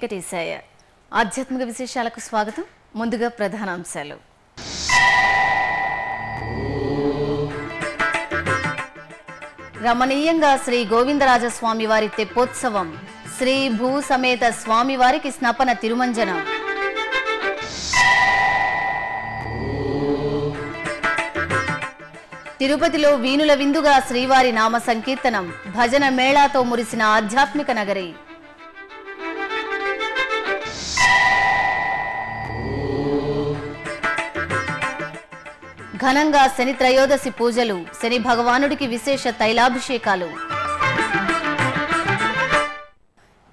వెంకటేశాయ ఆధ్యాత్మిక విశేషాలకు స్వాగతం ముందుగా ప్రధానాంశాలు రమణీయంగా శ్రీ గోవిందరాజస్వామి వారి తెప్పోత్సవం శ్రీ భూ సమేత స్వామివారికి స్నపన తిరుమంజనం తిరుపతిలో వీనుల విందుగా శ్రీవారి నామ సంకీర్తనం భజన మేళాతో మురిసిన ఆధ్యాత్మిక నగరి ఘనంగా శని త్రయోదశి పూజలు శని భగవానుడికి విశేష తైలాభిషేకాలు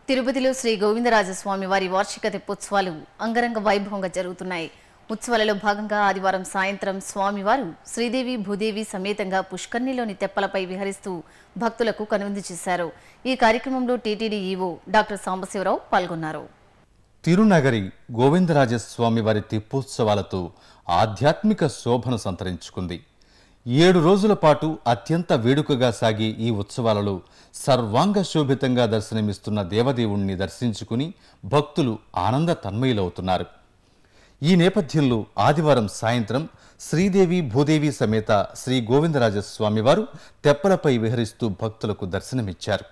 తిరుపతిలో శ్రీ గోవిందరాజస్వామి వారి వార్షిక తెప్పోత్సవాలు అంగరంగ వైభవంగా జరుగుతున్నాయి ఉత్సవాలలో భాగంగా ఆదివారం సాయంత్రం స్వామివారు శ్రీదేవి భూదేవి సమేతంగా పుష్కర్ణిలోని తెప్పలపై విహరిస్తూ భక్తులకు కనువిందు చేశారు ఈ కార్యక్రమంలో టీటీడీ ఈవో డాక్టర్ సాంబశివరావు పాల్గొన్నారు తిరునగరి గోవిందరాజస్వామి వారి తిప్పోత్సవాలతో ఆధ్యాత్మిక శోభను సంతరించుకుంది ఏడు రోజుల పాటు అత్యంత వేడుకగా సాగి ఈ ఉత్సవాలలో సర్వాంగ శోభితంగా దర్శనమిస్తున్న దేవదేవుణ్ణి దర్శించుకుని భక్తులు ఆనంద తన్మయులవుతున్నారు ఈ నేపథ్యంలో ఆదివారం సాయంత్రం శ్రీదేవి భూదేవి సమేత శ్రీ గోవిందరాజస్వామివారు తెప్పలపై విహరిస్తూ భక్తులకు దర్శనమిచ్చారు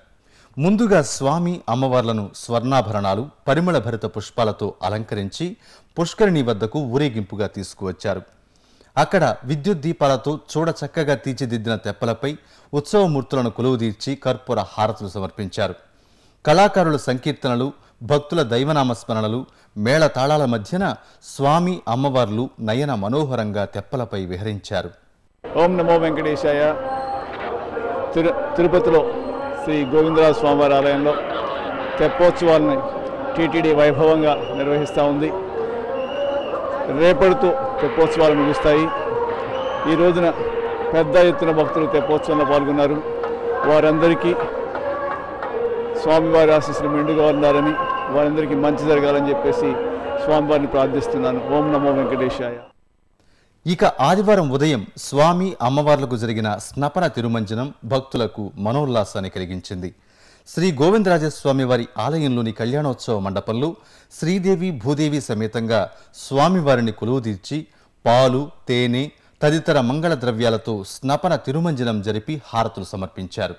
ముందుగా స్వామి అమ్మవార్లను స్వర్ణాభరణాలు పరిమళ భరిత పుష్పాలతో అలంకరించి పుష్కరిణి వద్దకు ఊరేగింపుగా తీసుకువచ్చారు అక్కడ విద్యుత్ దీపాలతో చూడ చక్కగా తీర్చిదిద్దిన తెప్పలపై ఉత్సవమూర్తులను కొలువుదీర్చి కర్పూర హారతులు సమర్పించారు కళాకారుల సంకీర్తనలు భక్తుల దైవనామస్మరణలు మేళతాళాల మధ్యన స్వామి అమ్మవార్లు నయన మనోహరంగా తెప్పలపై విహరించారు ఓం నమో వెంకటేశాయ తిరుపతిలో శ్రీ గోవిందరాజ స్వామివారి ఆలయంలో తెప్పోత్సవాలని టీటీడీ వైభవంగా నిర్వహిస్తూ ఉంది రేపటితో తెప్పోత్సవాలు ముగుస్తాయి ఈ రోజున పెద్ద ఎత్తున భక్తులు తెప్పోత్సవంలో పాల్గొన్నారు వారందరికీ స్వామివారి ఆశీస్సులు మెండుగా ఉన్నారని వారందరికీ మంచి జరగాలని చెప్పేసి స్వామివారిని ప్రార్థిస్తున్నాను ఓం నమో వెంకటేశాయ ఇక ఆదివారం ఉదయం స్వామి అమ్మవార్లకు జరిగిన స్నపన తిరుమంజనం భక్తులకు మనోల్లాసాన్ని కలిగించింది శ్రీ గోవిందరాజస్వామి వారి ఆలయంలోని కళ్యాణోత్సవ మండపంలో శ్రీదేవి భూదేవి సమేతంగా స్వామివారిని కొలువుదీర్చి పాలు తేనె తదితర మంగళ ద్రవ్యాలతో స్నపన తిరుమంజనం జరిపి హారతులు సమర్పించారు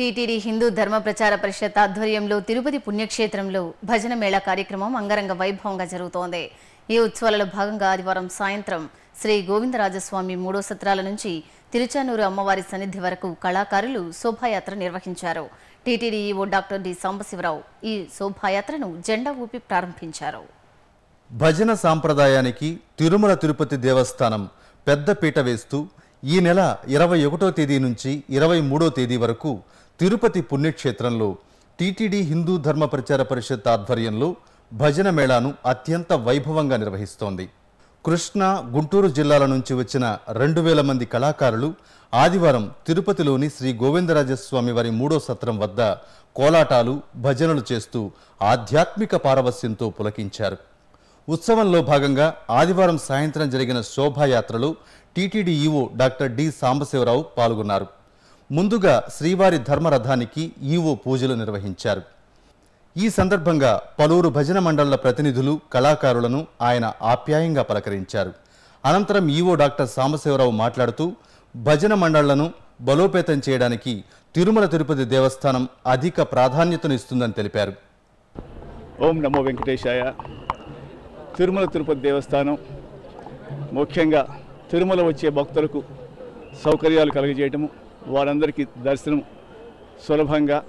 టీటీడీ హిందూ ధర్మ ప్రచార పరిషత్ ఆధ్వర్యంలో తిరుపతి పుణ్యక్షేత్రంలో భజన మేళా కార్యక్రమం అంగరంగ వైభవంగా జరుగుతోంది ఈ ఉత్సవాలలో భాగంగా ఆదివారం సాయంత్రం శ్రీ గోవిందరాజస్వామి మూడో సత్రాల నుంచి తిరుచానూరు అమ్మవారి సన్నిధి వరకు కళాకారులు శోభాయాత్ర నిర్వహించారు టీటీడీఈఓ డాక్టర్ డి సాంబశివరావు ఈ శోభాయాత్రను జెండా ఊపి ప్రారంభించారు భజన సాంప్రదాయానికి తిరుమల తిరుపతి దేవస్థానం పెద్ద పీట వేస్తూ ఈ నెల ఇరవై ఒకటో తేదీ నుంచి ఇరవై మూడో తేదీ వరకు తిరుపతి పుణ్యక్షేత్రంలో టీటీడీ హిందూ ధర్మ ప్రచార పరిషత్ ఆధ్వర్యంలో భజన మేళాను అత్యంత వైభవంగా నిర్వహిస్తోంది కృష్ణ గుంటూరు జిల్లాల నుంచి వచ్చిన రెండు వేల మంది కళాకారులు ఆదివారం తిరుపతిలోని శ్రీ గోవిందరాజస్వామి వారి మూడో సత్రం వద్ద కోలాటాలు భజనలు చేస్తూ ఆధ్యాత్మిక పారవస్యంతో పులకించారు ఉత్సవంలో భాగంగా ఆదివారం సాయంత్రం జరిగిన శోభాయాత్రలో టీటీడీఈఓ డాక్టర్ డి సాంబశివరావు పాల్గొన్నారు ముందుగా శ్రీవారి ధర్మరథానికి ఈవో పూజలు నిర్వహించారు ఈ సందర్భంగా పలువురు భజన మండళ్ల ప్రతినిధులు కళాకారులను ఆయన ఆప్యాయంగా పలకరించారు అనంతరం ఈవో డాక్టర్ సాంబశివరావు మాట్లాడుతూ భజన మండళ్లను బలోపేతం చేయడానికి తిరుమల తిరుపతి దేవస్థానం అధిక ప్రాధాన్యతను ఇస్తుందని తెలిపారు ఓం నమో వెంకటేశాయ తిరుమల తిరుపతి దేవస్థానం ముఖ్యంగా తిరుమల వచ్చే భక్తులకు సౌకర్యాలు కలిగజేయటము వారందరికీ దర్శనం సులభంగా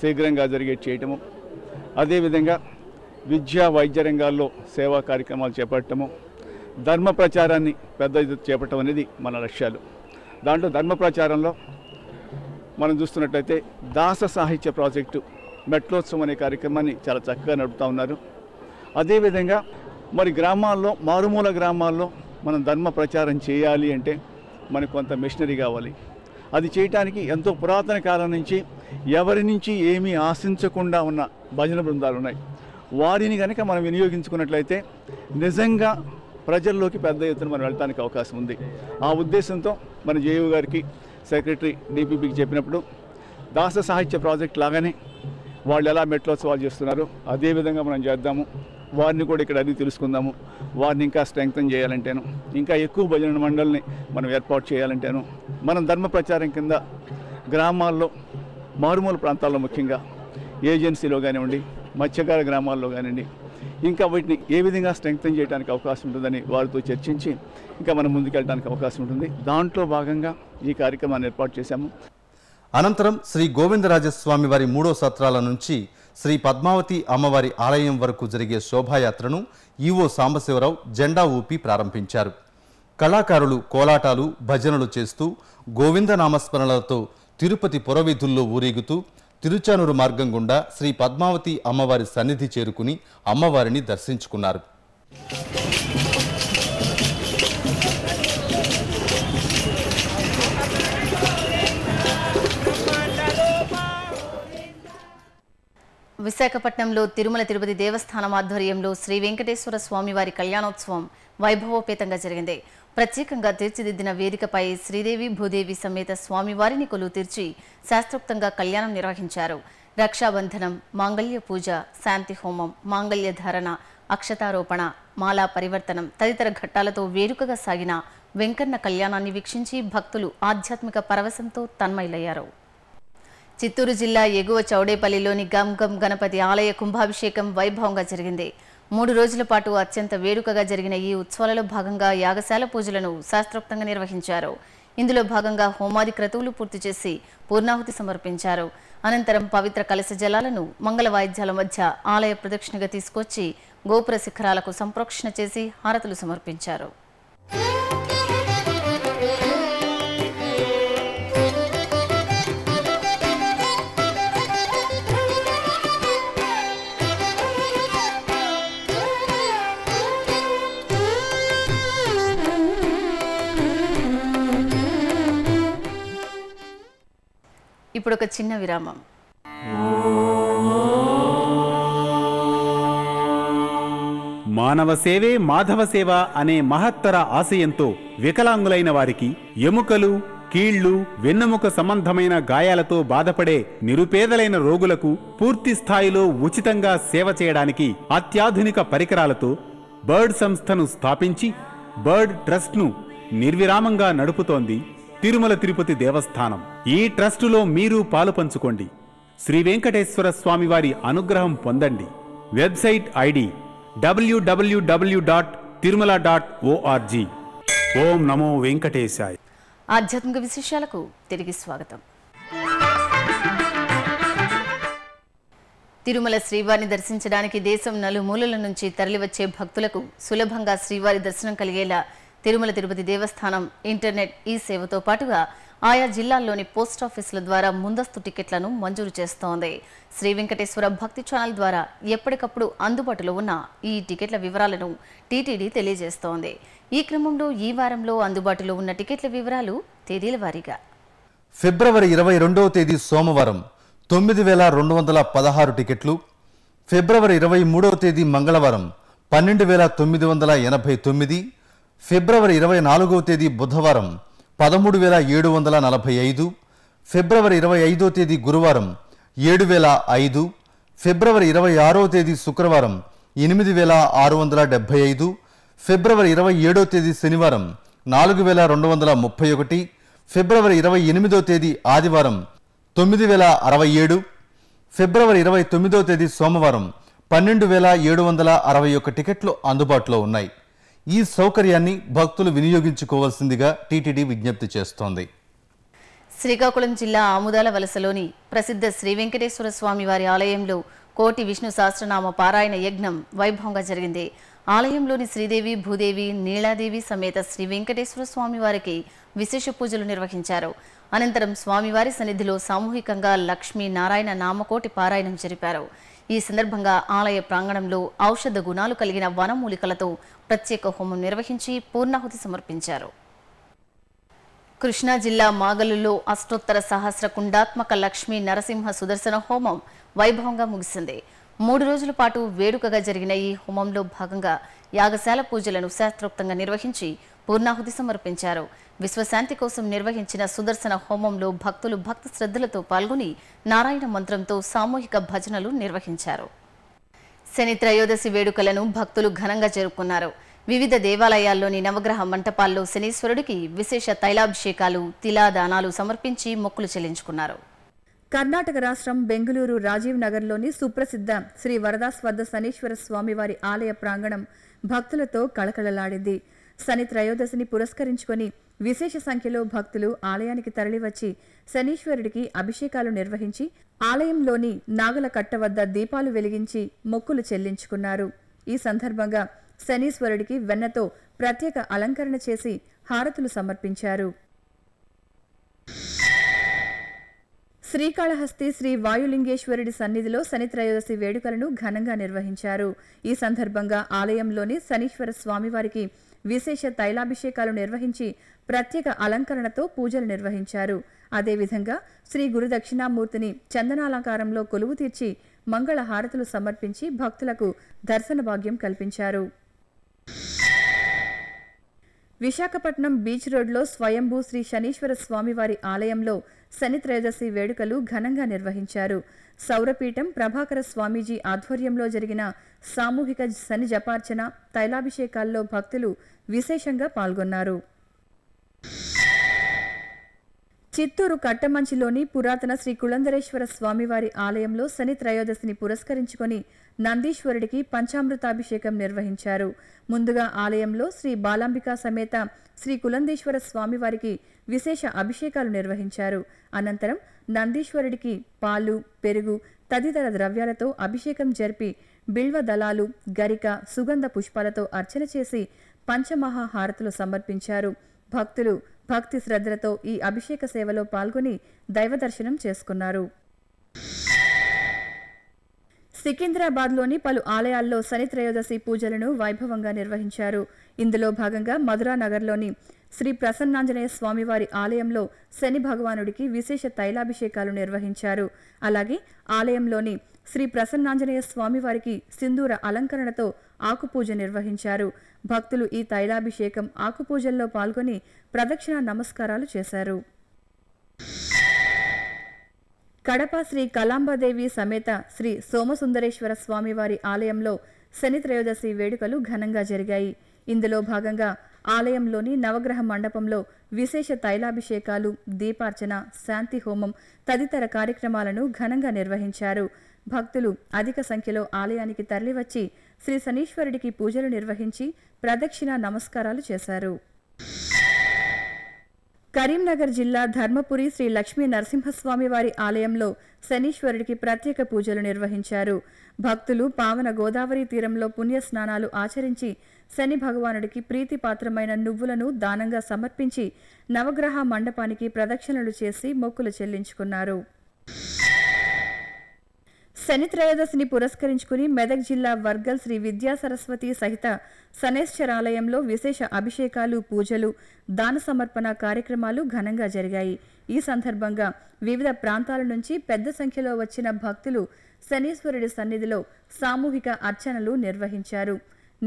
శీఘ్రంగా జరిగే చేయటము అదేవిధంగా విద్యా వైద్య రంగాల్లో సేవా కార్యక్రమాలు చేపట్టడము ధర్మ ప్రచారాన్ని పెద్ద చేపట్టడం అనేది మన లక్ష్యాలు దాంట్లో ధర్మ ప్రచారంలో మనం చూస్తున్నట్లయితే దాస సాహిత్య ప్రాజెక్టు మెట్లోత్సవం అనే కార్యక్రమాన్ని చాలా చక్కగా నడుపుతూ ఉన్నారు అదేవిధంగా మరి గ్రామాల్లో మారుమూల గ్రామాల్లో మనం ధర్మ ప్రచారం చేయాలి అంటే మనకు కొంత మిషనరీ కావాలి అది చేయటానికి ఎంతో పురాతన కాలం నుంచి ఎవరి నుంచి ఏమీ ఆశించకుండా ఉన్న భజన బృందాలు ఉన్నాయి వారిని కనుక మనం వినియోగించుకున్నట్లయితే నిజంగా ప్రజల్లోకి పెద్ద ఎత్తున మనం వెళ్ళడానికి అవకాశం ఉంది ఆ ఉద్దేశంతో మన జేయు గారికి సెక్రటరీ డిపిపికి చెప్పినప్పుడు దాస సాహిత్య ప్రాజెక్ట్ లాగానే వాళ్ళు ఎలా మెట్లోత్సవాలు చేస్తున్నారు అదేవిధంగా మనం చేద్దాము వారిని కూడా ఇక్కడ అడిగి తెలుసుకుందాము వారిని ఇంకా స్ట్రెంగ్తన్ చేయాలంటేను ఇంకా ఎక్కువ భజన మండలిని మనం ఏర్పాటు చేయాలంటేను మనం ధర్మ ప్రచారం కింద గ్రామాల్లో మారుమూల ప్రాంతాల్లో ముఖ్యంగా ఏజెన్సీలో కానివ్వండి మత్స్యకార గ్రామాల్లో కానివ్వండి ఇంకా వీటిని ఏ విధంగా స్ట్రెంగ్తన్ చేయడానికి అవకాశం ఉంటుందని వారితో చర్చించి ఇంకా మనం ముందుకెళ్ళడానికి అవకాశం ఉంటుంది దాంట్లో భాగంగా ఈ కార్యక్రమాన్ని ఏర్పాటు చేశాము అనంతరం శ్రీ గోవిందరాజస్వామి వారి మూడో సత్రాల నుంచి శ్రీ పద్మావతి అమ్మవారి ఆలయం వరకు జరిగే శోభాయాత్రను ఈవో సాంబశివరావు జెండా ఊపి ప్రారంభించారు కళాకారులు కోలాటాలు భజనలు చేస్తూ గోవిందనామస్మరణలతో తిరుపతి పురవీధుల్లో ఊరేగుతూ తిరుచానూరు మార్గం గుండా శ్రీ పద్మావతి అమ్మవారి సన్నిధి చేరుకుని అమ్మవారిని దర్శించుకున్నారు విశాఖపట్నంలో తిరుమల తిరుపతి దేవస్థానం ఆధ్వర్యంలో శ్రీ వెంకటేశ్వర స్వామివారి కళ్యాణోత్సవం వైభవోపేతంగా జరిగింది ప్రత్యేకంగా తీర్చిదిద్దిన వేదికపై శ్రీదేవి భూదేవి సమేత స్వామివారిని కొలు తీర్చి శాస్త్రోక్తంగా కళ్యాణం నిర్వహించారు రక్షాబంధనం మాంగళ్య పూజ శాంతి హోమం మాంగళ్య ధారణ అక్షతారోపణ మాలా పరివర్తనం తదితర ఘట్టాలతో వేడుకగా సాగిన వెంకన్న కళ్యాణాన్ని వీక్షించి భక్తులు ఆధ్యాత్మిక పరవశంతో తన్మయులయ్యారు చిత్తూరు జిల్లా ఎగువ చౌడేపల్లిలోని గమ్ గణపతి ఆలయ కుంభాభిషేకం వైభవంగా జరిగింది మూడు రోజుల పాటు అత్యంత వేడుకగా జరిగిన ఈ ఉత్సవాలలో భాగంగా యాగశాల పూజలను శాస్త్రోక్తంగా నిర్వహించారు ఇందులో భాగంగా హోమాది క్రతువులు పూర్తి చేసి పూర్ణాహుతి సమర్పించారు అనంతరం పవిత్ర కలశ జలాలను మంగళ వాయిద్యాల మధ్య ఆలయ ప్రదక్షిణగా తీసుకొచ్చి గోపుర శిఖరాలకు సంప్రోక్షణ చేసి హారతులు సమర్పించారు ఇప్పుడు ఒక చిన్న విరామం మానవ సేవే మాధవ సేవ అనే మహత్తర ఆశయంతో వికలాంగులైన వారికి ఎముకలు కీళ్లు వెన్నెముక సంబంధమైన గాయాలతో బాధపడే నిరుపేదలైన రోగులకు పూర్తి స్థాయిలో ఉచితంగా సేవ చేయడానికి అత్యాధునిక పరికరాలతో బర్డ్ సంస్థను స్థాపించి బర్డ్ ట్రస్ట్ను నిర్విరామంగా నడుపుతోంది తిరుమల తిరుపతి దేవస్థానం ఈ ట్రస్టులో మీరు పాలు పంచుకోండి శ్రీ వెంకటేశ్వర స్వామివారి అనుగ్రహం పొందండి వెబ్సైట్ ఐడి డబ్ల్యూడబ్ల్యూడబ్ల్యూ డాట్ తిరుమల డాట్ ఓఆర్జీ ఓం నమో వెంకటేశాయ్ ఆధ్యాత్మిక విశేషాలకు తిరిగి స్వాగతం తిరుమల శ్రీవారిని దర్శించడానికి దేశం నలుమూలల నుంచి తరలివచ్చే భక్తులకు సులభంగా శ్రీవారి దర్శనం కలిగేలా తిరుమల తిరుపతి దేవస్థానం ఇంటర్నెట్ ఈ సేవతో పాటుగా ఆయా జిల్లాల్లోని పోస్టాఫీసుల ద్వారా ముందస్తు టికెట్లను మంజూరు చేస్తోంది శ్రీ వెంకటేశ్వర భక్తి ఛానల్ ద్వారా ఎప్పటికప్పుడు అందుబాటులో ఉన్న ఈ టికెట్ల వివరాలను టీటీడీ తెలియజేస్తోంది ఈ క్రమంలో ఈ వారంలో అందుబాటులో ఉన్న టికెట్ల వివరాలు తేదీల వారీగా ఫిబ్రవరి ఇరవై రెండవ తేదీ సోమవారం తొమ్మిది వేల రెండు వందల పదహారు టికెట్లు ఫిబ్రవరి ఇరవై మూడవ తేదీ మంగళవారం పన్నెండు వేల తొమ్మిది వందల ఎనభై తొమ్మిది ఫిబ్రవరి ఇరవై నాలుగవ తేదీ బుధవారం పదమూడు వేల ఏడు వందల నలభై ఐదు ఫిబ్రవరి ఇరవై ఐదో తేదీ గురువారం ఏడు వేల ఐదు ఫిబ్రవరి ఇరవై ఆరో తేదీ శుక్రవారం ఎనిమిది వేల ఆరు వందల డెబ్భై ఐదు ఫిబ్రవరి ఇరవై ఏడో తేదీ శనివారం నాలుగు వేల రెండు వందల ముప్పై ఒకటి ఫిబ్రవరి ఇరవై ఎనిమిదో తేదీ ఆదివారం తొమ్మిది వేల అరవై ఏడు ఫిబ్రవరి ఇరవై తొమ్మిదో తేదీ సోమవారం పన్నెండు వేల ఏడు వందల అరవై ఒక టికెట్లు అందుబాటులో ఉన్నాయి ఈ సౌకర్యాన్ని భక్తులు వినియోగించుకోవాల్సిందిగా టీటీడీ విజ్ఞప్తి చేస్తోంది శ్రీకాకుళం జిల్లా ఆముదాల వలసలోని ప్రసిద్ధ శ్రీ వెంకటేశ్వర స్వామి వారి ఆలయంలో కోటి విష్ణు సహస్రనామ పారాయణ యజ్ఞం వైభవంగా జరిగింది ఆలయంలోని శ్రీదేవి భూదేవి నీలాదేవి సమేత శ్రీ వెంకటేశ్వర స్వామి వారికి విశేష పూజలు నిర్వహించారు అనంతరం స్వామివారి సన్నిధిలో సామూహికంగా లక్ష్మీ నారాయణ నామకోటి పారాయణం జరిపారు ఈ సందర్భంగా ఆలయ ప్రాంగణంలో ఔషధ గుణాలు కలిగిన వనమూలికలతో ప్రత్యేక హోమం నిర్వహించి పూర్ణాహుతి సమర్పించారు కృష్ణా జిల్లా మాగలులో అష్టోత్తర సహస్ర కుండాత్మక లక్ష్మీ నరసింహ సుదర్శన హోమం వైభవంగా ముగిసింది మూడు రోజుల పాటు వేడుకగా జరిగిన ఈ హోమంలో భాగంగా యాగశాల పూజలను శాస్త్రోక్తంగా నిర్వహించి పూర్ణాహుతి సమర్పించారు విశ్వశాంతి కోసం నిర్వహించిన సుదర్శన హోమంలో భక్తులు భక్త శ్రద్ధలతో పాల్గొని నారాయణ మంత్రంతో సామూహిక భజనలు నిర్వహించారు శని త్రయోదశి వేడుకలను భక్తులు ఘనంగా జరుపుకున్నారు వివిధ దేవాలయాల్లోని నవగ్రహ మంటపాల్లో శనీశ్వరుడికి విశేష తైలాభిషేకాలు తిలాదానాలు సమర్పించి మొక్కులు చెల్లించుకున్నారు కర్ణాటక రాష్ట్రం బెంగళూరు రాజీవ్ నగర్లోని సుప్రసిద్ధ శ్రీ వరదాస్వర్ధ శనీశ్వర స్వామివారి ఆలయ ప్రాంగణం భక్తులతో కళకళలాడింది శని త్రయోదశిని పురస్కరించుకొని విశేష సంఖ్యలో భక్తులు ఆలయానికి తరలివచ్చి శనీశ్వరుడికి అభిషేకాలు నిర్వహించి ఆలయంలోని నాగల కట్ట వద్ద దీపాలు వెలిగించి మొక్కులు చెల్లించుకున్నారు ఈ సందర్భంగా శనీశ్వరుడికి వెన్నతో ప్రత్యేక అలంకరణ చేసి హారతులు సమర్పించారు శ్రీకాళహస్తి శ్రీ వాయులింగేశ్వరుడి సన్నిధిలో శని త్రయోదశి వేడుకలను ఘనంగా నిర్వహించారు ఈ సందర్భంగా ఆలయంలోని శనీశ్వర స్వామివారికి విశేష తైలాభిషేకాలు నిర్వహించి ప్రత్యేక అలంకరణతో పూజలు నిర్వహించారు అదేవిధంగా శ్రీ గురు దక్షిణామూర్తిని చందనాలంకారంలో కొలువు తీర్చి మంగళ హారతులు సమర్పించి భక్తులకు దర్శన భాగ్యం కల్పించారు విశాఖపట్నం బీచ్ రోడ్లో స్వయంభూ శ్రీ శనీశ్వర స్వామివారి ఆలయంలో శనిత్రయోదశి వేడుకలు ఘనంగా నిర్వహించారు సౌరపీఠం ప్రభాకర స్వామీజీ ఆధ్వర్యంలో జరిగిన సామూహిక శని జపార్చన తైలాభిషేకాల్లో భక్తులు విశేషంగా పాల్గొన్నారు చిత్తూరు కట్టమంచిలోని పురాతన శ్రీ కులందరేశ్వర స్వామివారి ఆలయంలో శని త్రయోదశిని పురస్కరించుకుని నందీశ్వరుడికి పంచామృతాభిషేకం నిర్వహించారు ముందుగా ఆలయంలో శ్రీ బాలాంబికా సమేత శ్రీ కులందేశ్వర స్వామివారికి విశేష అభిషేకాలు నిర్వహించారు అనంతరం నందీశ్వరుడికి పాలు పెరుగు తదితర ద్రవ్యాలతో అభిషేకం జరిపి బిల్వ దళాలు గరిక సుగంధ పుష్పాలతో అర్చన చేసి పంచమహాహారతులు సమర్పించారు భక్తులు భక్తి శ్రద్ధలతో ఈ అభిషేక సేవలో పాల్గొని దైవదర్శనం చేసుకున్నారు సికింద్రాబాద్లోని పలు ఆలయాల్లో శని త్రయోదశి పూజలను వైభవంగా నిర్వహించారు ఇందులో భాగంగా మధురానగర్లోని శ్రీ ప్రసన్నాంజనేయ స్వామివారి ఆలయంలో శని భగవానుడికి విశేష తైలాభిషేకాలు నిర్వహించారు అలాగే ఆలయంలోని శ్రీ ప్రసన్నాంజనేయ స్వామివారికి సింధూర అలంకరణతో ఆకుపూజ నిర్వహించారు భక్తులు ఈ తైలాభిషేకం ఆకుపూజల్లో పాల్గొని ప్రదక్షిణ నమస్కారాలు చేశారు కడప శ్రీ కలాంబాదేవి సమేత శ్రీ సోమసుందరేశ్వర స్వామివారి ఆలయంలో శని త్రయోదశి వేడుకలు ఘనంగా జరిగాయి ఇందులో భాగంగా ఆలయంలోని నవగ్రహ మండపంలో విశేష తైలాభిషేకాలు దీపార్చన శాంతి హోమం తదితర కార్యక్రమాలను ఘనంగా నిర్వహించారు భక్తులు అధిక సంఖ్యలో ఆలయానికి తరలివచ్చి శ్రీ శనీశ్వరుడికి పూజలు నిర్వహించి ప్రదక్షిణ నమస్కారాలు చేశారు కరీంనగర్ జిల్లా ధర్మపురి శ్రీ లక్ష్మీ నరసింహస్వామి వారి ఆలయంలో శనీశ్వరుడికి ప్రత్యేక పూజలు నిర్వహించారు భక్తులు పావన గోదావరి తీరంలో పుణ్య స్నానాలు ఆచరించి శని భగవానుడికి ప్రీతిపాత్రమైన నువ్వులను దానంగా సమర్పించి నవగ్రహ మండపానికి ప్రదక్షిణలు చేసి మొక్కులు చెల్లించుకున్నారు శని త్రయోదశిని పురస్కరించుకుని మెదక్ జిల్లా వర్గల్ శ్రీ విద్యా సరస్వతి సహిత శనేశ్వరాలయంలో విశేష అభిషేకాలు పూజలు దాన సమర్పణ కార్యక్రమాలు ఘనంగా జరిగాయి ఈ సందర్భంగా వివిధ ప్రాంతాల నుంచి పెద్ద సంఖ్యలో వచ్చిన భక్తులు శనీశ్వరుడి సన్నిధిలో సామూహిక అర్చనలు నిర్వహించారు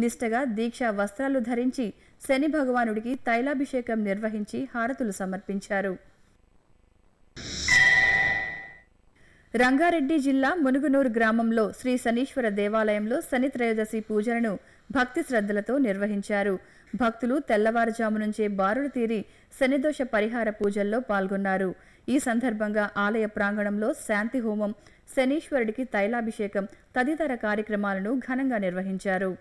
నిష్టగా దీక్షా వస్త్రాలు ధరించి శని భగవానుడికి తైలాభిషేకం నిర్వహించి హారతులు సమర్పించారు రంగారెడ్డి జిల్లా మునుగునూరు గ్రామంలో శ్రీ శనీశ్వర దేవాలయంలో శని త్రయోదశి పూజలను భక్తి శ్రద్ధలతో నిర్వహించారు భక్తులు తెల్లవారుజాము నుంచే బారులు తీరి శనిదోష పరిహార పూజల్లో పాల్గొన్నారు ఈ సందర్భంగా ఆలయ ప్రాంగణంలో శాంతి హోమం శనీశ్వరుడికి తైలాభిషేకం తదితర కార్యక్రమాలను ఘనంగా నిర్వహించారు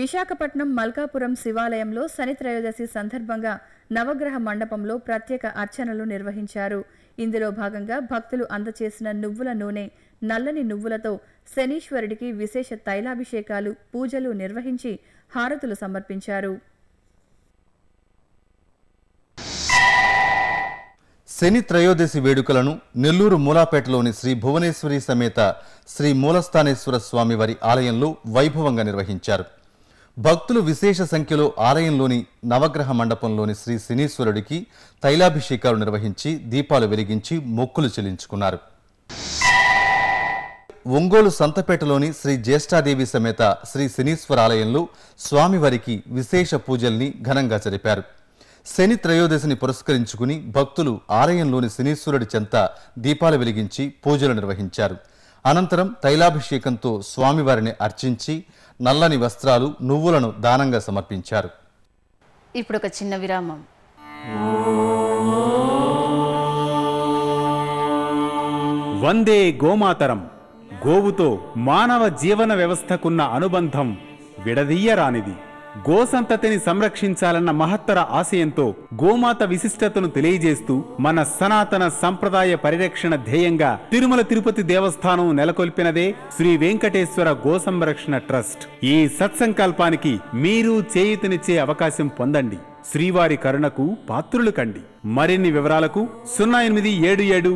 విశాఖపట్నం మల్కాపురం శివాలయంలో శని త్రయోదశి సందర్భంగా నవగ్రహ మండపంలో ప్రత్యేక అర్చనలు నిర్వహించారు ఇందులో భాగంగా భక్తులు అందచేసిన నువ్వుల నూనె నల్లని నువ్వులతో శనీశ్వరుడికి విశేష తైలాభిషేకాలు పూజలు నిర్వహించి హారతులు సమర్పించారు శని త్రయోదశి వేడుకలను నెల్లూరు మూలాపేటలోని శ్రీ భువనేశ్వరి సమేత శ్రీ మూలస్థానేశ్వర స్వామివారి ఆలయంలో వైభవంగా నిర్వహించారు భక్తులు విశేష సంఖ్యలో ఆలయంలోని నవగ్రహ మండపంలోని శ్రీ శనీశ్వరుడికి తైలాభిషేకాలు నిర్వహించి దీపాలు వెలిగించి మొక్కులు చెల్లించుకున్నారు ఒంగోలు సంతపేటలోని శ్రీ జ్యేష్ఠాదేవి సమేత శ్రీ శనీశ్వర ఆలయంలో స్వామివారికి విశేష పూజల్ని ఘనంగా జరిపారు శని త్రయోదశిని పురస్కరించుకుని భక్తులు ఆలయంలోని శనీశ్వరుడి చెంత దీపాలు వెలిగించి పూజలు నిర్వహించారు అనంతరం తైలాభిషేకంతో స్వామివారిని అర్చించి నల్లని వస్త్రాలు నువ్వులను దానంగా సమర్పించారు ఇప్పుడు ఒక చిన్న విరామం వందే గోమాతరం గోవుతో మానవ జీవన వ్యవస్థకున్న అనుబంధం విడదీయరానిది గోసంతతిని సంరక్షించాలన్న మహత్తర ఆశయంతో గోమాత విశిష్టతను తెలియజేస్తూ మన సనాతన సంప్రదాయ పరిరక్షణ ధ్యేయంగా తిరుమల తిరుపతి దేవస్థానం నెలకొల్పినదే శ్రీ వెంకటేశ్వర గోసంరక్షణ ట్రస్ట్ ఈ సత్సంకల్పానికి మీరు చేయుతనిచ్చే అవకాశం పొందండి శ్రీవారి కరుణకు పాత్రులు కండి మరిన్ని వివరాలకు సున్నా ఎనిమిది ఏడు ఏడు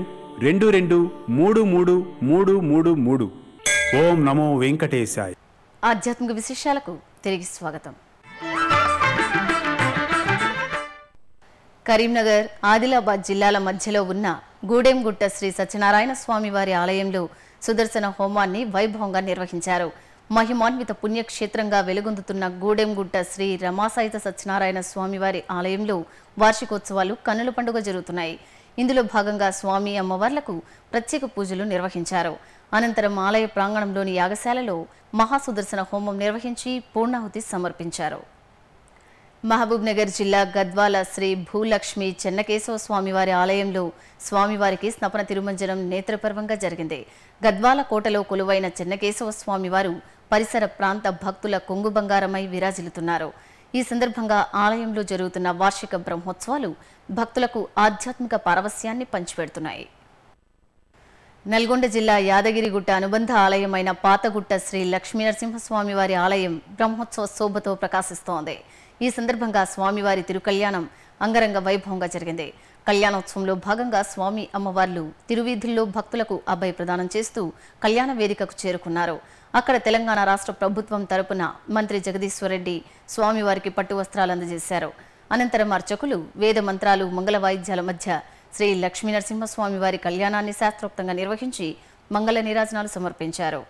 రెండు రెండు మూడు మూడు మూడు మూడు మూడు ఓం నమో వెంకటేశాయ్ ఆధ్యాత్మిక విశేషాలకు తిరిగి స్వాగతం కరీంనగర్ ఆదిలాబాద్ జిల్లాల మధ్యలో ఉన్న గూడెంగుట్ట శ్రీ సత్యనారాయణ స్వామి వారి ఆలయంలో సుదర్శన హోమాన్ని వైభవంగా నిర్వహించారు మహిమాన్విత పుణ్యక్షేత్రంగా వెలుగొందుతున్న గూడెంగుట్ట శ్రీ రమాసాయిత సత్యనారాయణ స్వామివారి ఆలయంలో వార్షికోత్సవాలు కన్నుల పండుగ జరుగుతున్నాయి ఇందులో భాగంగా స్వామి అమ్మవార్లకు ప్రత్యేక పూజలు నిర్వహించారు అనంతరం ఆలయ ప్రాంగణంలోని యాగశాలలో మహాసుదర్శన హోమం నిర్వహించి పూర్ణాహుతి సమర్పించారు మహబూబ్నగర్ జిల్లా గద్వాల శ్రీ భూలక్ష్మి చెన్నకేశవ స్వామివారి ఆలయంలో స్వామివారికి స్నపన తిరుమంజనం నేత్రపర్వంగా జరిగింది గద్వాల కోటలో కొలువైన చెన్నకేశవ స్వామివారు పరిసర ప్రాంత భక్తుల కొంగు బంగారమై విరాజిల్లుతున్నారు ఈ సందర్భంగా ఆలయంలో జరుగుతున్న వార్షిక బ్రహ్మోత్సవాలు భక్తులకు ఆధ్యాత్మిక పారవస్యాన్ని పంచిపెడుతున్నాయి నల్గొండ జిల్లా యాదగిరిగుట్ట అనుబంధ ఆలయమైన పాతగుట్ట శ్రీ లక్ష్మీనరసింహస్వామివారి ఆలయం బ్రహ్మోత్సవ శోభతో ప్రకాశిస్తోంది ఈ సందర్భంగా స్వామివారి తిరుకల్యాణం అంగరంగ వైభవంగా జరిగింది కళ్యాణోత్సవంలో భాగంగా స్వామి అమ్మవార్లు తిరువీధుల్లో భక్తులకు అబ్బాయి ప్రదానం చేస్తూ కళ్యాణ వేదికకు చేరుకున్నారు అక్కడ తెలంగాణ రాష్ట్ర ప్రభుత్వం తరపున మంత్రి జగదీశ్వరరెడ్డి స్వామివారికి పట్టు వస్త్రాలు అందజేశారు అనంతరం అర్చకులు వేద మంత్రాలు మంగళ వాయిద్యాల మధ్య శ్రీ లక్ష్మీ నరసింహస్వామి వారి కళ్యాణాన్ని శాస్త్రోక్తంగా నిర్వహించి మంగళ నీరాజనాలు సమర్పించారు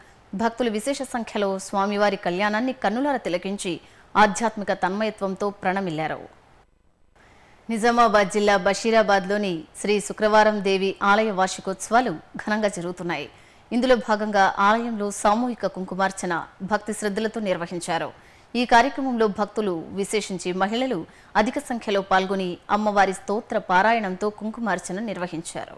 భక్తులు విశేష సంఖ్యలో స్వామివారి కళ్యాణాన్ని కన్నులార తిలకించి ఆధ్యాత్మిక తన్మయత్వంతో ప్రణమిల్లారు నిజామాబాద్ జిల్లా బషీరాబాద్లోని శ్రీ శుక్రవారం దేవి ఆలయ వార్షికోత్సవాలు ఘనంగా జరుగుతున్నాయి ఇందులో భాగంగా ఆలయంలో సామూహిక కుంకుమార్చన భక్తి శ్రద్ధలతో నిర్వహించారు ఈ కార్యక్రమంలో భక్తులు విశేషించి మహిళలు అధిక సంఖ్యలో పాల్గొని అమ్మవారి స్తోత్ర పారాయణంతో కుంకుమార్చన నిర్వహించారు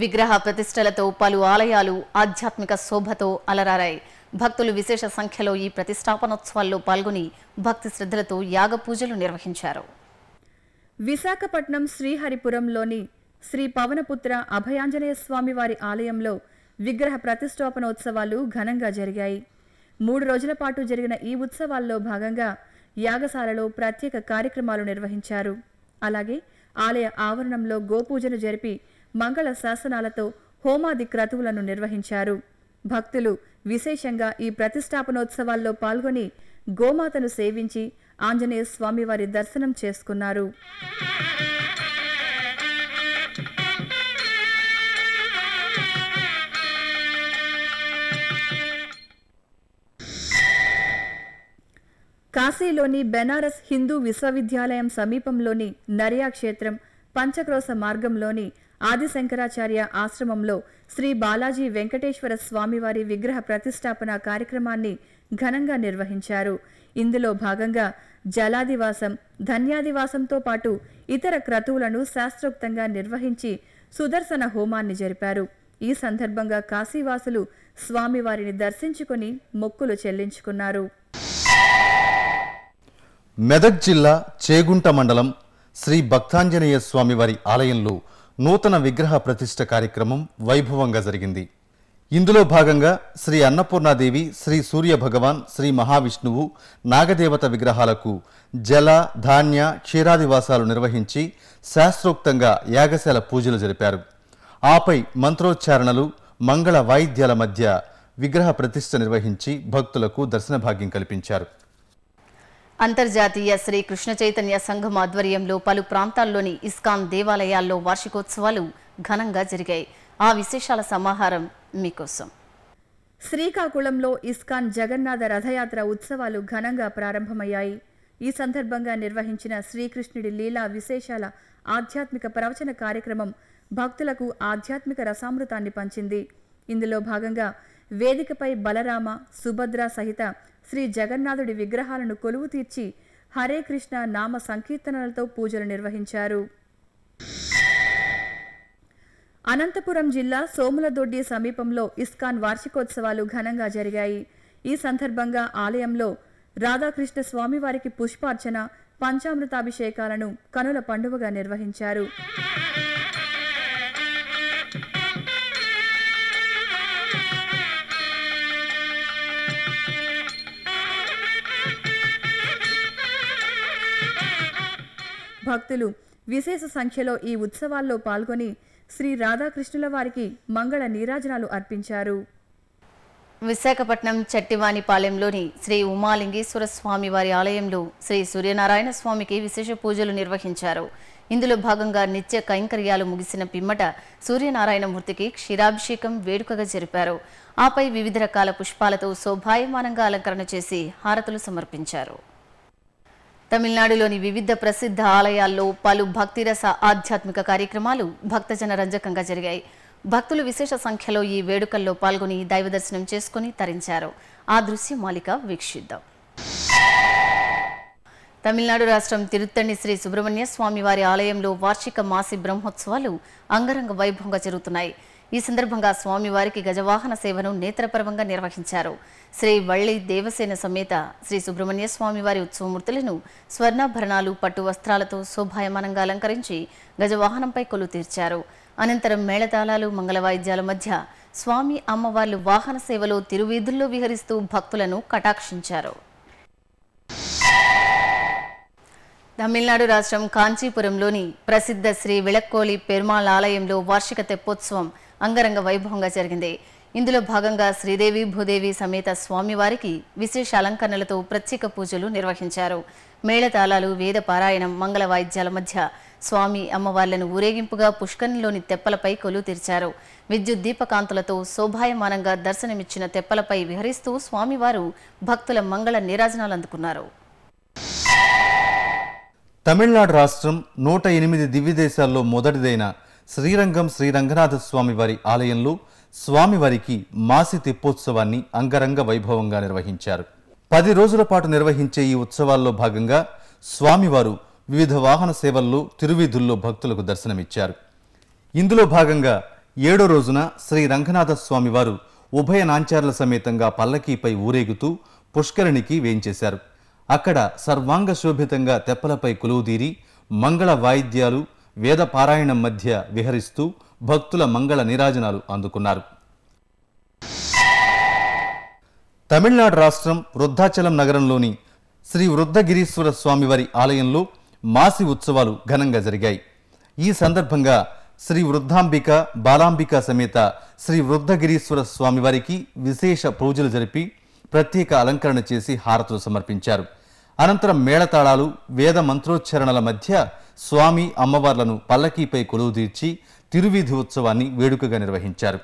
విగ్రహ ప్రతిష్టలతో పలు ఆలయాలు ఆధ్యాత్మిక శోభతో అలరారాయి భక్తులు విశేష సంఖ్యలో ఈ ప్రతిష్టాపనోత్సవాల్లో పాల్గొని భక్తి శ్రద్ధలతో యాగ పూజలు నిర్వహించారు విశాఖపట్నం శ్రీహరిపురంలోని శ్రీ పవనపుత్ర అభయాంజనేయ స్వామి వారి ఆలయంలో విగ్రహ ప్రతిష్టాపనోత్సవాలు ఘనంగా జరిగాయి మూడు రోజుల పాటు జరిగిన ఈ ఉత్సవాల్లో భాగంగా యాగశాలలో ప్రత్యేక కార్యక్రమాలు నిర్వహించారు అలాగే ఆలయ ఆవరణంలో గోపూజను జరిపి మంగళ శాసనాలతో హోమాది క్రతువులను నిర్వహించారు భక్తులు విశేషంగా ఈ ప్రతిష్టాపనోత్సవాల్లో పాల్గొని గోమాతను సేవించి ఆంజనేయ స్వామివారి దర్శనం చేసుకున్నారు కాశీలోని బెనారస్ హిందూ విశ్వవిద్యాలయం సమీపంలోని నరియా క్షేత్రం పంచక్రోశ మార్గంలోని ఆదిశంకరాచార్య ఆశ్రమంలో శ్రీ బాలాజీ వెంకటేశ్వర స్వామివారి విగ్రహ ప్రతిష్టాపన కార్యక్రమాన్ని ఘనంగా నిర్వహించారు ఇందులో భాగంగా జలాదివాసం ధన్యాదివాసంతో పాటు ఇతర క్రతువులను శాస్త్రోక్తంగా నిర్వహించి సుదర్శన హోమాన్ని జరిపారు ఈ సందర్భంగా కాశీవాసులు స్వామివారిని దర్శించుకుని మొక్కులు చెల్లించుకున్నారు మెదక్ జిల్లా చేగుంట మండలం శ్రీ భక్తాంజనేయ స్వామివారి ఆలయంలో నూతన విగ్రహ ప్రతిష్ట కార్యక్రమం వైభవంగా జరిగింది ఇందులో భాగంగా శ్రీ అన్నపూర్ణాదేవి శ్రీ సూర్య భగవాన్ శ్రీ మహావిష్ణువు నాగదేవత విగ్రహాలకు జల ధాన్య క్షీరాదివాసాలు నిర్వహించి శాస్త్రోక్తంగా యాగశాల పూజలు జరిపారు ఆపై మంత్రోచ్చారణలు మంగళ వాయిద్యాల మధ్య విగ్రహ ప్రతిష్ట నిర్వహించి భక్తులకు దర్శన భాగ్యం కల్పించారు అంతర్జాతీయ శ్రీ కృష్ణ చైతన్య సంఘం ఆధ్వర్యంలో పలు ప్రాంతాల్లోని ఇస్కాన్ దేవాలయాల్లో వార్షికోత్సవాలు ఘనంగా జరిగాయి ఆ విశేషాల సమాహారం మీకోసం శ్రీకాకుళంలో ఇస్కాన్ జగన్నాథ రథయాత్ర ఉత్సవాలు ఘనంగా ప్రారంభమయ్యాయి ఈ సందర్భంగా నిర్వహించిన శ్రీకృష్ణుడి లీలా విశేషాల ఆధ్యాత్మిక ప్రవచన కార్యక్రమం భక్తులకు ఆధ్యాత్మిక రసామృతాన్ని పంచింది ఇందులో భాగంగా వేదికపై బలరామ సుభద్ర సహిత శ్రీ జగన్నాథుడి విగ్రహాలను కొలువు తీర్చి హరే కృష్ణ నామ సంకీర్తనలతో పూజలు నిర్వహించారు అనంతపురం జిల్లా సోములదొడ్డి సమీపంలో ఇస్కాన్ వార్షికోత్సవాలు ఘనంగా జరిగాయి ఈ సందర్భంగా ఆలయంలో రాధాకృష్ణ స్వామివారికి పుష్పార్చన పంచామృతాభిషేకాలను కనుల పండుగగా నిర్వహించారు భక్తులు విశేష సంఖ్యలో ఈ ఉత్సవాల్లో పాల్గొని శ్రీ రాధాకృష్ణుల వారికి మంగళ నీరాజనాలు అర్పించారు విశాఖపట్నం చట్టివాణిపాలెంలోని శ్రీ ఉమాలింగేశ్వర స్వామి వారి ఆలయంలో శ్రీ సూర్యనారాయణ స్వామికి విశేష పూజలు నిర్వహించారు ఇందులో భాగంగా నిత్య కైంకర్యాలు ముగిసిన పిమ్మట సూర్యనారాయణమూర్తికి క్షీరాభిషేకం వేడుకగా జరిపారు ఆపై వివిధ రకాల పుష్పాలతో శోభాయమానంగా అలంకరణ చేసి హారతులు సమర్పించారు తమిళనాడులోని వివిధ ప్రసిద్ధ ఆలయాల్లో పలు భక్తిరస ఆధ్యాత్మిక కార్యక్రమాలు భక్తజన రంజకంగా జరిగాయి భక్తులు విశేష సంఖ్యలో ఈ వేడుకల్లో పాల్గొని దైవ దర్శనం చేసుకుని తరించారు ఆ దృశ్యం మాలిక వీక్షిద్దాం తమిళనాడు రాష్ట్రం తిరుత్తణి శ్రీ సుబ్రహ్మణ్య స్వామివారి ఆలయంలో వార్షిక మాసి బ్రహ్మోత్సవాలు అంగరంగ వైభవంగా జరుగుతున్నాయి ఈ సందర్భంగా స్వామివారికి గజవాహన సేవను నేత్రపరమంగా నిర్వహించారు శ్రీ వళ్ళి దేవసేన సమేత శ్రీ సుబ్రహ్మణ్య స్వామివారి ఉత్సవమూర్తులను స్వర్ణాభరణాలు పట్టు వస్త్రాలతో శోభాయమానంగా అలంకరించి గజవాహనంపై కొలు తీర్చారు అనంతరం మేళతాళాలు మంగళవాయిద్యాల మధ్య స్వామి అమ్మవార్లు వాహన సేవలో తిరువీధుల్లో విహరిస్తూ భక్తులను కటాక్షించారు తమిళనాడు రాష్ట్రం కాంచీపురంలోని ప్రసిద్ధ శ్రీ విళక్కోలి పెరుమాళ్ ఆలయంలో వార్షిక తెప్పోత్సవం అంగరంగ వైభవంగా జరిగింది ఇందులో భాగంగా శ్రీదేవి భూదేవి సమేత స్వామివారికి విశేష అలంకరణలతో ప్రత్యేక పూజలు నిర్వహించారు మేళతాళాలు వేద పారాయణం మంగళ వాయిద్యాల మధ్య స్వామి అమ్మవార్లను ఊరేగింపుగా పుష్కరిలోని తెప్పలపై కొలు తీర్చారు విద్యుత్ దీపకాంతులతో శోభాయమానంగా దర్శనమిచ్చిన తెప్పలపై విహరిస్తూ స్వామివారు భక్తుల మంగళ నీరాజనాలు అందుకున్నారు తమిళనాడు రాష్ట్రం నూట ఎనిమిది దివ్యదేశాల్లో మొదటిదైన శ్రీరంగం శ్రీ రంగనాథ స్వామి వారి ఆలయంలో స్వామివారికి మాసి తిప్పోత్సవాన్ని అంగరంగ వైభవంగా నిర్వహించారు పది రోజుల పాటు నిర్వహించే ఈ ఉత్సవాల్లో భాగంగా స్వామివారు వివిధ వాహన సేవల్లో తిరువీధుల్లో భక్తులకు దర్శనమిచ్చారు ఇందులో భాగంగా ఏడో రోజున శ్రీ రంగనాథ స్వామివారు ఉభయ నాంచార్ల సమేతంగా పల్లకీపై ఊరేగుతూ పుష్కరిణికి వేయించేశారు అక్కడ సర్వాంగ శోభితంగా తెప్పలపై కొలువుదీరి మంగళ వాయిద్యాలు వేద పారాయణం మధ్య విహరిస్తూ భక్తుల మంగళ నీరాజనాలు అందుకున్నారు తమిళనాడు రాష్ట్రం వృద్ధాచలం నగరంలోని శ్రీ వృద్ధగిరీశ్వర స్వామివారి ఆలయంలో మాసి ఉత్సవాలు ఘనంగా జరిగాయి ఈ సందర్భంగా శ్రీ వృద్ధాంబిక బాలాంబిక సమేత శ్రీ వృద్ధగిరీశ్వర స్వామివారికి విశేష పూజలు జరిపి ప్రత్యేక అలంకరణ చేసి హారతులు సమర్పించారు అనంతరం మేళతాళాలు వేద మంత్రోచ్చరణల మధ్య స్వామి అమ్మవార్లను పల్లకీపై కొలువుదీర్చి తిరువీధి ఉత్సవాన్ని వేడుకగా నిర్వహించారు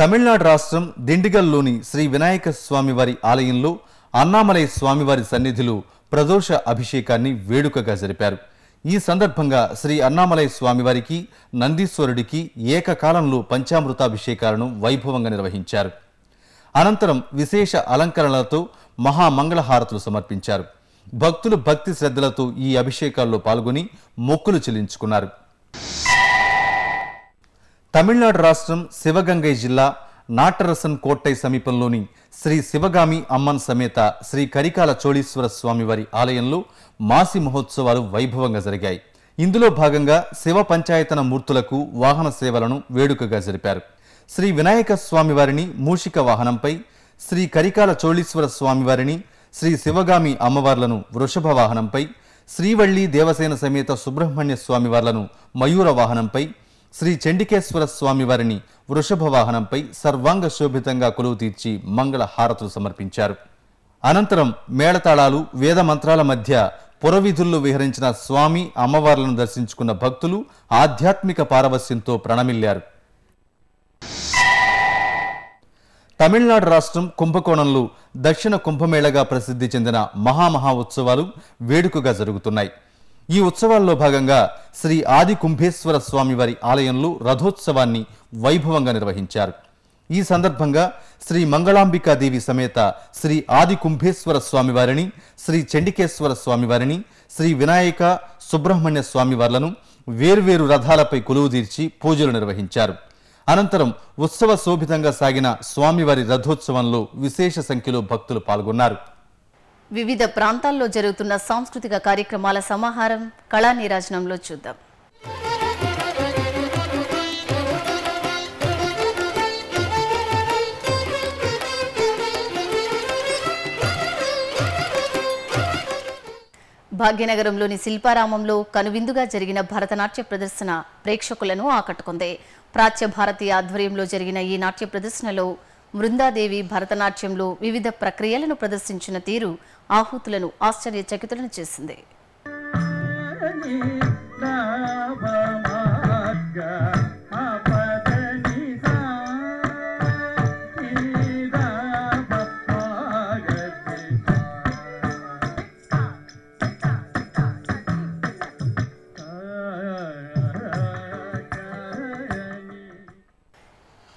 తమిళనాడు రాష్ట్రం దిండిగల్లోని శ్రీ వినాయక స్వామివారి ఆలయంలో అన్నామలై స్వామివారి సన్నిధిలో ప్రదోష అభిషేకాన్ని వేడుకగా జరిపారు ఈ సందర్భంగా శ్రీ అన్నామలై స్వామివారికి నందీశ్వరుడికి ఏకకాలంలో పంచామృతాభిషేకాలను వైభవంగా నిర్వహించారు అనంతరం విశేష అలంకరణలతో మహామంగళహారతులు సమర్పించారు భక్తులు భక్తి శ్రద్ధలతో ఈ అభిషేకాల్లో పాల్గొని మొక్కులు చెల్లించుకున్నారు తమిళనాడు రాష్ట్రం శివగంగై జిల్లా నాటరసన్ కోట్టై సమీపంలోని శ్రీ శివగామి అమ్మన్ సమేత శ్రీ కరికాల చోళీశ్వర స్వామివారి ఆలయంలో మాసి మహోత్సవాలు వైభవంగా జరిగాయి ఇందులో భాగంగా శివ పంచాయతన మూర్తులకు వాహన సేవలను వేడుకగా జరిపారు శ్రీ వినాయక స్వామివారిని మూషిక వాహనంపై శ్రీ కరికాల చోళీశ్వర స్వామివారిని శ్రీ శివగామి అమ్మవార్లను వృషభ వాహనంపై శ్రీవల్లి దేవసేన సమేత సుబ్రహ్మణ్య స్వామివార్లను మయూర వాహనంపై శ్రీ చండికేశ్వర స్వామివారిని వృషభ వాహనంపై సర్వాంగ శోభితంగా కొలువు తీర్చి మంగళ హారతులు సమర్పించారు అనంతరం మేళతాళాలు వేద మంత్రాల మధ్య పురవిధుల్లో విహరించిన స్వామి అమ్మవార్లను దర్శించుకున్న భక్తులు ఆధ్యాత్మిక పారవస్యంతో ప్రణమిల్లారు తమిళనాడు రాష్ట్రం కుంభకోణంలో దక్షిణ కుంభమేళగా ప్రసిద్ధి చెందిన మహామహా ఉత్సవాలు వేడుకగా జరుగుతున్నాయి ఈ ఉత్సవాల్లో భాగంగా శ్రీ ఆది కుంభేశ్వర స్వామివారి ఆలయంలో రథోత్సవాన్ని వైభవంగా నిర్వహించారు ఈ సందర్భంగా శ్రీ మంగళాంబికాదేవి సమేత శ్రీ ఆది కుంభేశ్వర స్వామివారిని శ్రీ చండికేశ్వర స్వామివారిని శ్రీ వినాయక సుబ్రహ్మణ్య స్వామివార్లను వేర్వేరు రథాలపై తీర్చి పూజలు నిర్వహించారు అనంతరం ఉత్సవ శోభితంగా సాగిన స్వామివారి రథోత్సవంలో విశేష సంఖ్యలో భక్తులు పాల్గొన్నారు వివిధ ప్రాంతాల్లో జరుగుతున్న సాంస్కృతిక కార్యక్రమాల సమాహారం కళా చూద్దాం భాగ్యనగరంలోని శిల్పారామంలో కనువిందుగా జరిగిన భరతనాట్య ప్రదర్శన ప్రేక్షకులను ఆకట్టుకుంది ప్రాచ్య భారతీయ ఆధ్వర్యంలో జరిగిన ఈ నాట్య ప్రదర్శనలో మృందాదేవి భరతనాట్యంలో వివిధ ప్రక్రియలను ప్రదర్శించిన తీరు ఆహుతులను ఆశ్చర్యచకితులను చేసింది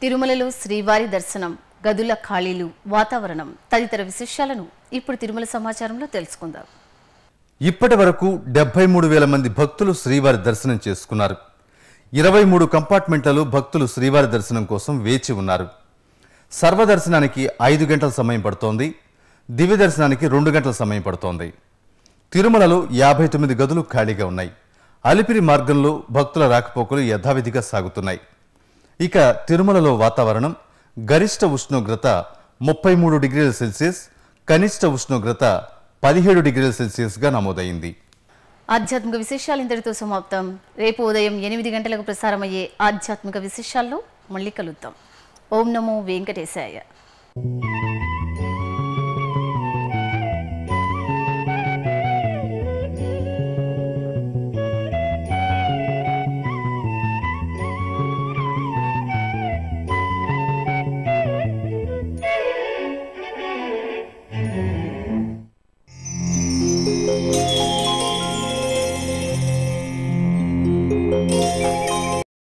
తిరుమలలో శ్రీవారి దర్శనం గదుల ఖాళీలు వాతావరణం తదితర విశేషాలను ఇప్పుడు తిరుమల సమాచారంలో తెలుసుకుందాం ఇప్పటి వరకు డెబ్బై మూడు వేల మంది భక్తులు శ్రీవారి దర్శనం చేసుకున్నారు ఇరవై మూడు కంపార్ట్మెంట్లలో భక్తులు శ్రీవారి దర్శనం కోసం వేచి ఉన్నారు సర్వదర్శనానికి ఐదు గంటల సమయం పడుతోంది దివ్య దర్శనానికి రెండు గంటల సమయం పడుతోంది తిరుమలలో యాభై తొమ్మిది గదులు ఖాళీగా ఉన్నాయి అలిపిరి మార్గంలో భక్తుల రాకపోకలు యథావిధిగా సాగుతున్నాయి ఇక తిరుమలలో వాతావరణం గరిష్ట ఉష్ణోగ్రత ముప్పై మూడు డిగ్రీల సెల్సియస్ కనిష్ట ఉష్ణోగ్రత పదిహేడు డిగ్రీల సెల్సియస్గా నమోదైంది ఆధ్యాత్మిక విశేషాలు ఇంతటితో సమాప్తం రేపు ఉదయం ఎనిమిది గంటలకు ప్రసారమయ్యే ఆధ్యాత్మిక విశేషాల్లో మళ్ళీ కలుద్దాం ఓం నమో వెంకటేశాయ